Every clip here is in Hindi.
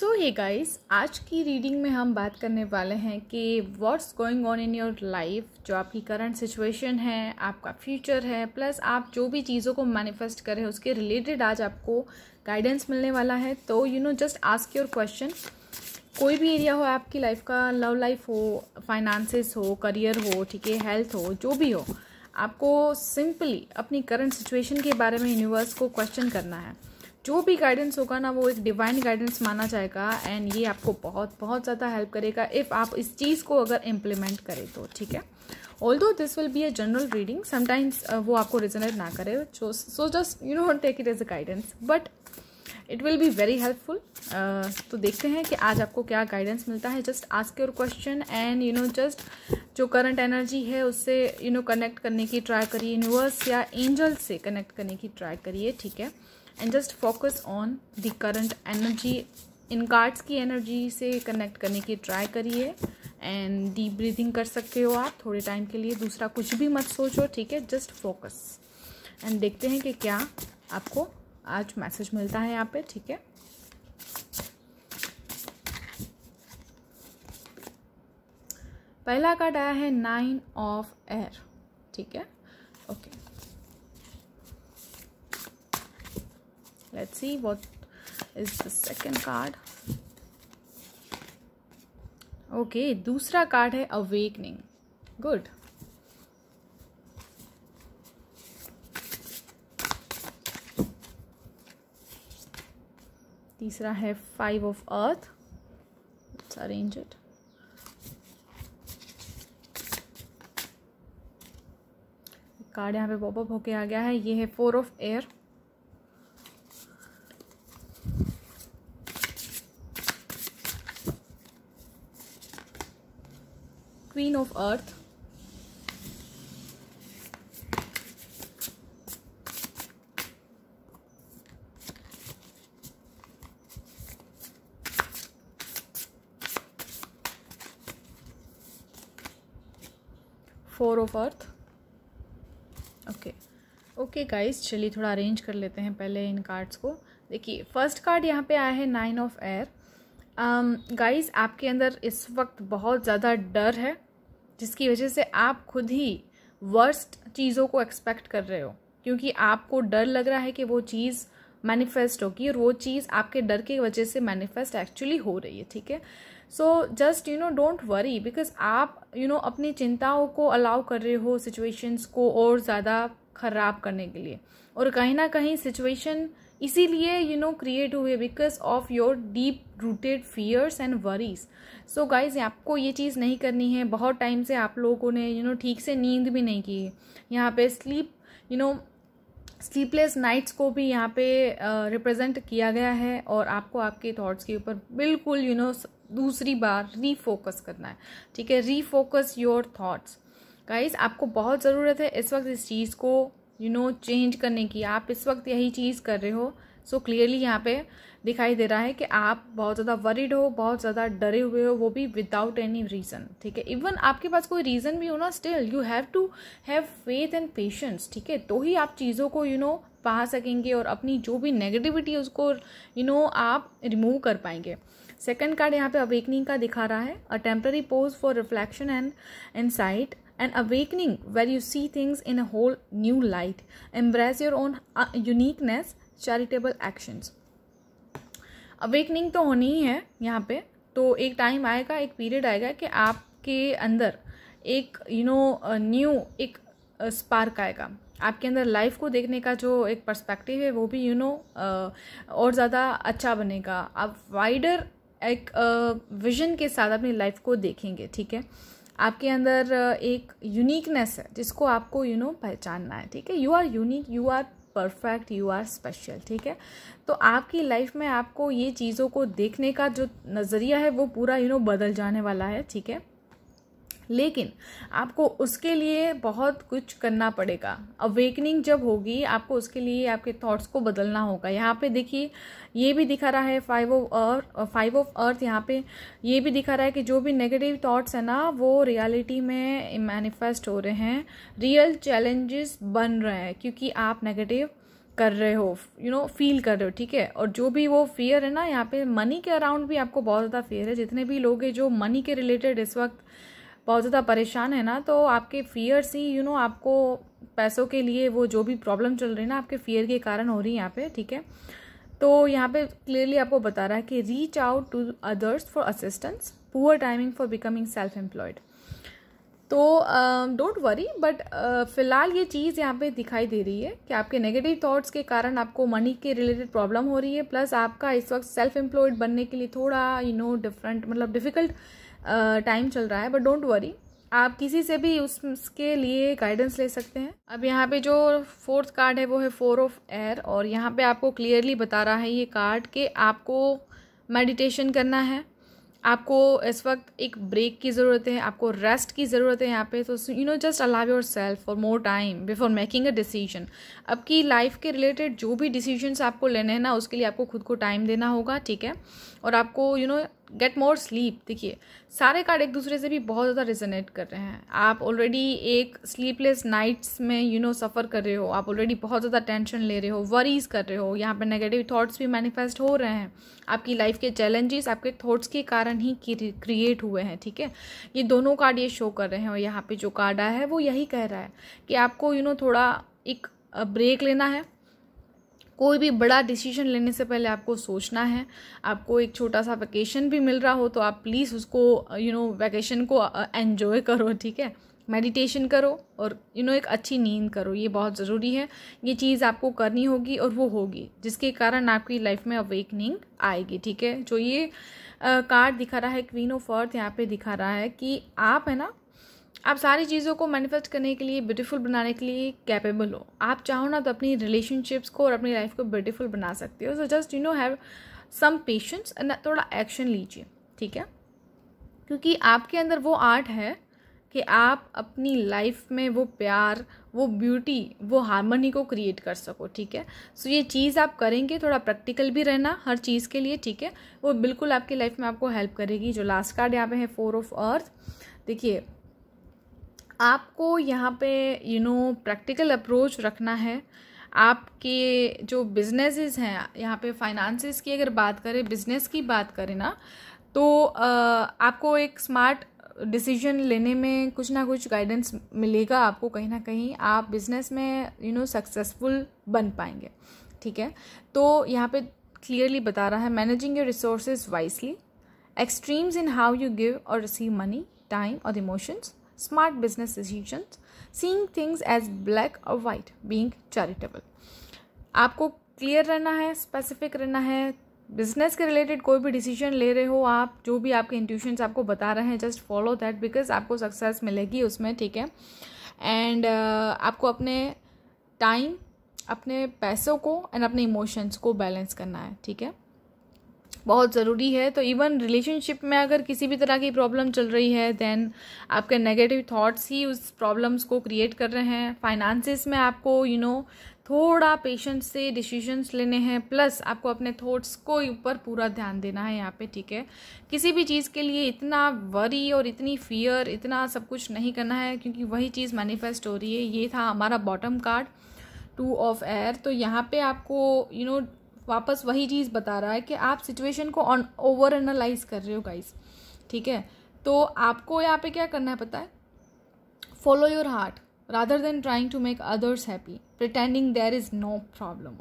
सो हे गाइस आज की रीडिंग में हम बात करने वाले हैं कि what's going on in your life जो आपकी करंट सिचुएशन है आपका फ्यूचर है प्लस आप जो भी चीज़ों को मैनिफेस्ट कर रहे हैं उसके रिलेटेड आज आपको गाइडेंस मिलने वाला है तो you know just ask your question कोई भी एरिया हो आपकी लाइफ का लव लाइफ हो फाइनेंसेस हो करियर हो ठीक है हेल्थ हो जो भी हो आपको सिंपली अपनी करंट सिचुएशन के बारे में यूनिवर्स को क्वेश्चन करना है जो भी गाइडेंस होगा ना वो एक डिवाइन गाइडेंस माना जाएगा एंड ये आपको बहुत बहुत ज़्यादा हेल्प करेगा इफ़ आप इस चीज़ को अगर इम्प्लीमेंट करें तो ठीक है although this will be a general reading sometimes वो आपको रिजनेट ना करे so just you know take it as a guidance but it will be very helpful तो देखते हैं कि आज आपको क्या गाइडेंस मिलता है just ask your question and you know just जो करंट एनर्जी है उससे यू नो कनेक्ट करने की ट्राई करिए यूनिवर्स या एंजल्स से कनेक्ट करने की ट्राई करिए ठीक है and just focus on the current energy in cards की एनर्जी से कनेक्ट करने की ट्राई करिए एंड डीप ब्रीदिंग कर सकते हो आप थोड़े टाइम के लिए दूसरा कुछ भी मत सोचो ठीक है जस्ट फोकस एंड देखते हैं कि क्या आपको आज मैसेज मिलता है यहाँ पे ठीक है पहला कार्ड आया है नाइन ऑफ एयर ठीक है okay okay. let's see what is the second card okay, dusra card hai awakening good teesra hai five of earth let's arrange it card यहाँ पे पॉपअप होके आ गया है ये है four of air queen of earth four of earth okay okay guys चलिए थोड़ा अरेंज कर लेते हैं पहले इन कार्ड्स को देखिए फर्स्ट कार्ड यहाँ पे आया है नाइन ऑफ एयर गाइस आपके अंदर इस वक्त बहुत ज़्यादा डर है जिसकी वजह से आप खुद ही वर्स्ट चीज़ों को एक्सपेक्ट कर रहे हो क्योंकि आपको डर लग रहा है कि वो चीज़ मैनिफेस्ट होगी और वो चीज़ आपके डर की वजह से मैनिफेस्ट एक्चुअली हो रही है ठीक है so just you know don't worry because आप यू you नो know, अपनी चिंताओं को अलाउ कर रहे हो सिचुएशंस को और ज़्यादा ख़राब करने के लिए और कहीं ना कहीं सिचुएशन इसीलिए यू नो क्रिएट हुए because of your deep rooted fears and worries so guys आपको ये चीज़ नहीं करनी है बहुत टाइम से आप लोगों ने यू नो ठीक से नींद भी नहीं की है यहाँ पे sleep you know sleepless nights को भी यहाँ पे रिप्रेजेंट uh, किया गया है और आपको आपके थॉट्स के ऊपर बिल्कुल यू you नो know, दूसरी बार रीफोकस करना है ठीक है रीफोकस योर थॉट्स गाइज आपको बहुत ज़रूरत है इस वक्त इस चीज़ को यू नो चेंज करने की आप इस वक्त यही चीज़ कर रहे हो सो क्लियरली यहाँ पे दिखाई दे रहा है कि आप बहुत ज़्यादा वरीड हो बहुत ज़्यादा डरे हुए हो वो भी विदाउट एनी रीज़न ठीक है इवन आपके पास कोई रीज़न भी हो ना still you have to have faith and patience ठीक है तो ही आप चीज़ों को यू नो पा सकेंगे और अपनी जो भी नेगेटिविटी है उसको यू नो आप रिमूव कर पाएंगे सेकंड कार्ड यहाँ पे अवेकनिंग का दिखा रहा है a temporary pause for reflection and insight an awakening where you see things in a whole new light. Embrace your own uniqueness, charitable actions. awakening to honi hai yahan pe to ek time aayega ek period aayega ki aapke andar ek you know a new ek spark आएगा आपके अंदर लाइफ को देखने का जो एक पर्सपेक्टिव है वो भी यू you नो know, और ज़्यादा अच्छा बनेगा आप वाइडर एक विजन के साथ अपनी लाइफ को देखेंगे ठीक है आपके अंदर एक यूनिकनेस है जिसको आपको यू you नो know, पहचानना है ठीक है you are unique you are perfect you are special ठीक है तो आपकी लाइफ में आपको ये चीज़ों को देखने का जो नज़रिया है वो पूरा यू you नो know, बदल जाने वाला है ठीक है लेकिन आपको उसके लिए बहुत कुछ करना पड़ेगा अवेकनिंग जब होगी आपको उसके लिए आपके थॉट्स को बदलना होगा यहाँ पे देखिए ये भी दिखा रहा है five of earth five of earth यहाँ पे ये भी दिखा रहा है कि जो भी नेगेटिव थॉट्स है ना वो रियलिटी में मैनिफेस्ट हो रहे हैं रियल चैलेंजेस बन रहे हैं क्योंकि आप नेगेटिव कर रहे हो यू नो फील कर रहे हो ठीक है और जो भी वो फियर है ना यहाँ पे मनी के अराउंड भी आपको बहुत ज़्यादा फियर है जितने भी लोग हैं जो मनी के रिलेटेड इस वक्त बहुत ज़्यादा परेशान है ना तो आपके फियर्स ही यू नो आपको पैसों के लिए वो जो भी प्रॉब्लम चल रही है ना आपके फियर के कारण हो रही है यहाँ पे ठीक है तो यहाँ पे क्लियरली आपको बता रहा है कि reach out to others for assistance poor timing for becoming self employed so don't worry but फिलहाल ये चीज़ यहाँ पे दिखाई दे रही है कि आपके नेगेटिव थॉट्स के कारण आपको मनी के रिलेटेड प्रॉब्लम हो रही है प्लस आपका इस वक्त सेल्फ एम्प्लॉयड बनने के लिए थोड़ा यू नो डिफरेंट मतलब डिफ़िकल्ट टाइम चल रहा है बट डोंट वरी आप किसी से भी उसके लिए गाइडेंस ले सकते हैं अब यहाँ पे जो फोर्थ कार्ड है वो है फोर ऑफ एयर और यहाँ पे आपको क्लियरली बता रहा है ये कार्ड कि आपको मेडिटेशन करना है आपको इस वक्त एक ब्रेक की ज़रूरत है आपको रेस्ट की ज़रूरत है यहाँ पे तो you know just allow yourself for more time before making a decision अब की लाइफ के रिलेटेड जो भी डिसीजंस आपको लेने हैं ना उसके लिए आपको खुद को टाइम देना होगा ठीक है और आपको you you know know, get more sleep देखिए सारे कार्ड एक दूसरे से भी बहुत ज़्यादा रिजनेट कर रहे हैं आप ऑलरेडी एक स्लीपलेस नाइट्स में यू नो सफ़र कर रहे हो आप ऑलरेडी बहुत ज़्यादा टेंशन ले रहे हो वरीज़ कर रहे हो यहाँ पर नेगेटिव थाट्स भी मैनिफेस्ट हो रहे हैं आपकी लाइफ के चैलेंजेस आपके थॉट्स के कारण ही क्रिएट हुए हैं ठीक है ये दोनों कार्ड ये शो कर रहे हैं और यहाँ पर जो कार्ड आया है वो यही कह रहा है कि आपको यू you नो know, थोड़ा एक ब्रेक लेना है कोई भी बड़ा डिसीजन लेने से पहले आपको सोचना है आपको एक छोटा सा वैकेशन भी मिल रहा हो तो आप प्लीज़ उसको यू नो वैकेशन को एन्जॉय करो ठीक है मेडिटेशन करो और यू you नो know, एक अच्छी नींद करो ये बहुत ज़रूरी है ये चीज़ आपको करनी होगी और वो होगी जिसके कारण आपकी लाइफ में अवेकनिंग आएगी ठीक है जो ये कार्ड दिखा रहा है क्वीन ऑफ अर्थ यहाँ पे दिखा रहा है कि आप है ना आप सारी चीज़ों को मैनिफेस्ट करने के लिए ब्यूटीफुल बनाने के लिए कैपेबल हो आप चाहो ना तो अपनी रिलेशनशिप्स को और अपनी लाइफ को ब्यूटीफुल बना सकते हो so just you know have some patience and थोड़ा एक्शन लीजिए ठीक है क्योंकि आपके अंदर वो आर्ट है कि आप अपनी लाइफ में वो प्यार वो ब्यूटी वो हारमोनी को क्रिएट कर सको ठीक है सो ये चीज़ आप करेंगे थोड़ा प्रैक्टिकल भी रहना हर चीज़ के लिए ठीक है वो बिल्कुल आपकी लाइफ में आपको हेल्प करेगी जो लास्ट कार्ड यहाँ पे है फोर ऑफ अर्थ देखिए आपको यहाँ पे यू नो प्रैक्टिकल अप्रोच रखना है आपके जो बिजनेसेस हैं यहाँ पे फाइनेंसेस की अगर बात करें बिजनेस की बात करें ना तो आपको एक स्मार्ट डिसीजन लेने में कुछ ना कुछ गाइडेंस मिलेगा आपको कहीं ना कहीं आप बिजनेस में यू नो सक्सेसफुल बन पाएंगे ठीक है तो यहाँ पे क्लियरली बता रहा है managing your resources wisely extremes in how you give or receive money time और emotions smart business decisions, seeing things as black or white, being charitable. आपको क्लियर रहना है स्पेसिफिक रहना है बिजनेस के रिलेटेड कोई भी डिसीजन ले रहे हो आप जो भी आपके इंट्यूशंस आपको बता रहे हैं जस्ट फॉलो दैट बिकॉज आपको सक्सेस मिलेगी उसमें ठीक है एंड uh, आपको अपने टाइम अपने पैसों को एंड अपने इमोशंस को बैलेंस करना है ठीक है बहुत ज़रूरी है तो इवन रिलेशनशिप में अगर किसी भी तरह की प्रॉब्लम चल रही है देन आपके नेगेटिव थॉट्स ही उस प्रॉब्लम्स को क्रिएट कर रहे हैं फाइनेंसिस में आपको यू you नो know, थोड़ा पेशेंस से डिसीजंस लेने हैं प्लस आपको अपने थॉट्स को ऊपर पूरा ध्यान देना है यहाँ पे ठीक है किसी भी चीज़ के लिए इतना वरी और इतनी फियर इतना सब कुछ नहीं करना है क्योंकि वही चीज़ मैनिफेस्ट हो रही है ये था हमारा bottom card two of air तो यहाँ पे आपको यू you नो know, वापस वही चीज़ बता रहा है कि आप सिचुएशन को ऑन ओवर एनालाइज कर रहे हो गाइस ठीक है तो आपको यहाँ पे क्या करना है पता है follow your heart rather than trying to make others happy pretending there is no problem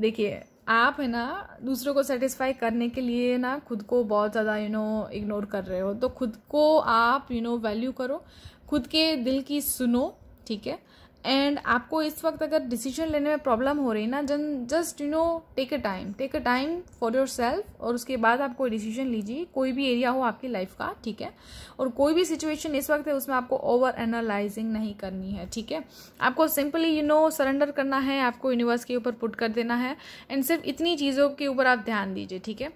देखिए आप है ना दूसरों को सेटिस्फाई करने के लिए ना खुद को बहुत ज़्यादा यू नो इग्नोर कर रहे हो तो खुद को आप यू नो वैल्यू करो खुद के दिल की सुनो ठीक है एंड आपको इस वक्त अगर डिसीजन लेने में प्रॉब्लम हो रही ना जन just you know take a time take a time for yourself और उसके बाद आप कोई डिसीजन लीजिए कोई भी एरिया हो आपकी लाइफ का ठीक है और कोई भी सिचुएशन इस वक्त है उसमें आपको ओवर एनालाइजिंग नहीं करनी है ठीक है आपको सिंपली यू नो सरेंडर करना है आपको यूनिवर्स के ऊपर पुट कर देना है एंड सिर्फ इतनी चीज़ों के ऊपर आप ध्यान दीजिए ठीक है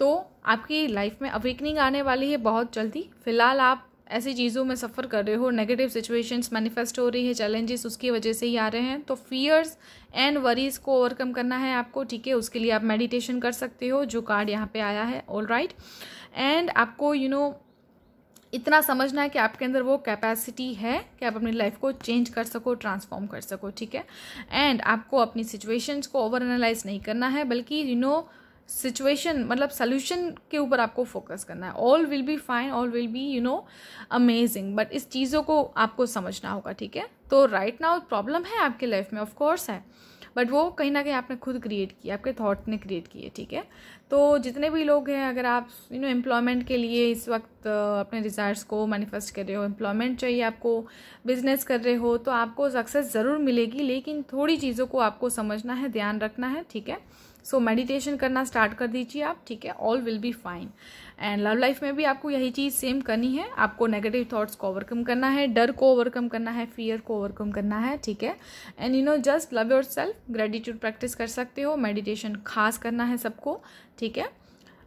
तो आपकी लाइफ में अवेकनिंग आने वाली है बहुत जल्दी फिलहाल आप ऐसी चीज़ों में सफ़र कर रहे हो नेगेटिव सिचुएशंस मैनिफेस्ट हो रही है चैलेंजेस उसकी वजह से ही आ रहे हैं तो फियर्स एंड वरीज़ को ओवरकम करना है आपको ठीक है उसके लिए आप मेडिटेशन कर सकते हो जो कार्ड यहाँ पे आया है ऑल राइट एंड आपको यू you नो know, इतना समझना है कि आपके अंदर वो कैपेसिटी है कि आप अपनी लाइफ को चेंज कर सको ट्रांसफॉर्म कर सको ठीक है एंड आपको अपनी सिचुएशंस को ओवर एनालाइज नहीं करना है बल्कि you you know know, situation मतलब सोल्यूशन के ऊपर आपको फोकस करना है all will be fine all will be you know amazing but इस चीज़ों को आपको समझना होगा ठीक है तो राइट नाउ प्रॉब्लम है आपके लाइफ में ऑफकोर्स है बट वो कहीं ना कहीं आपने खुद क्रिएट किया आपके थॉट ने क्रिएट किए ठीक है तो जितने भी लोग हैं अगर आप यू नो एम्प्लॉयमेंट के लिए इस वक्त अपने डिज़ायर्स को मैनिफेस्ट कर रहे हो एम्प्लॉयमेंट चाहिए आपको बिजनेस कर रहे हो तो आपको सक्सेस ज़रूर मिलेगी लेकिन थोड़ी चीज़ों को आपको समझना है ध्यान रखना है ठीक है सो so, मेडिटेशन करना स्टार्ट कर दीजिए आप ठीक है all will be fine and love life में भी आपको यही चीज़ सेम करनी है आपको नेगेटिव थॉट्स को ओवरकम करना है डर को ओवरकम करना है फियर को ओवरकम करना है ठीक है and you know just love yourself gratitude practice कर सकते हो मेडिटेशन खास करना है सबको ठीक है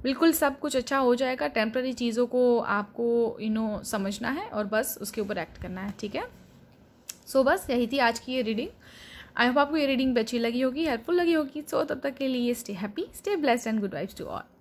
बिल्कुल सब कुछ अच्छा हो जाएगा टेम्प्ररी चीज़ों को आपको यू you नो know, समझना है और बस उसके ऊपर एक्ट करना है ठीक है सो so, बस यही थी आज की ये रीडिंग आई होप आपको ये रीडिंग भी अच्छी लगी होगी हेल्पफुल लगी होगी सो तब तक के लिए stay happy stay blessed and good wife to all